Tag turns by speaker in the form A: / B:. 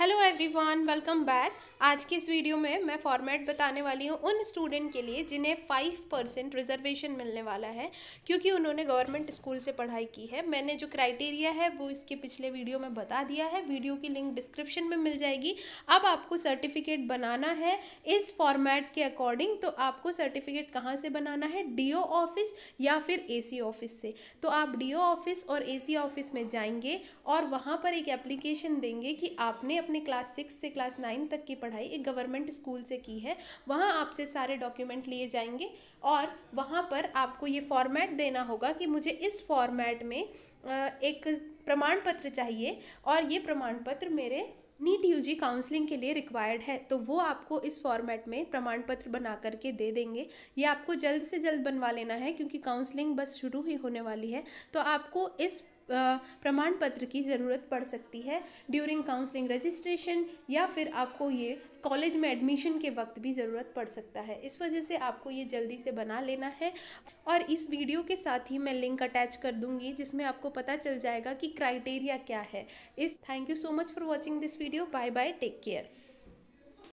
A: hello everyone welcome back आज की इस वीडियो में मैं फॉर्मेट बताने वाली हूँ उन स्टूडेंट के लिए जिन्हें फाइव परसेंट रिजर्वेशन मिलने वाला है क्योंकि उन्होंने गवर्नमेंट स्कूल से पढ़ाई की है मैंने जो क्राइटेरिया है वो इसके पिछले वीडियो में बता दिया है वीडियो की लिंक डिस्क्रिप्शन में मिल जाएगी अब आपको सर्टिफिकेट बनाना है इस फॉर्मेट के अकॉर्डिंग तो आपको सर्टिफिकेट कहाँ से बनाना है डी ऑफिस या फिर ए ऑफिस से तो आप डी ऑफिस और ए ऑफिस में जाएंगे और वहाँ पर एक एप्लीकेशन देंगे कि आपने अपने क्लास सिक्स से क्लास नाइन तक की पढ़ाई एक गवर्नमेंट स्कूल से की है वहाँ आपसे सारे डॉक्यूमेंट लिए जाएंगे और वहाँ पर आपको ये फॉर्मेट देना होगा कि मुझे इस फॉर्मेट में एक प्रमाण पत्र चाहिए और ये प्रमाण पत्र मेरे नीट यू जी काउंसलिंग के लिए रिक्वायर्ड है तो वो आपको इस फॉर्मेट में प्रमाण पत्र बना करके दे देंगे ये आपको जल्द से जल्द बनवा लेना है क्योंकि काउंसलिंग बस शुरू ही होने वाली है तो आपको इस प्रमाण पत्र की ज़रूरत पड़ सकती है ड्यूरिंग काउंसलिंग रजिस्ट्रेशन या फिर आपको ये कॉलेज में एडमिशन के वक्त भी ज़रूरत पड़ सकता है इस वजह से आपको ये जल्दी से बना लेना है और इस वीडियो के साथ ही मैं लिंक अटैच कर दूंगी जिसमें आपको पता चल जाएगा कि क्राइटेरिया क्या है इस thank you so much for watching this video bye bye take care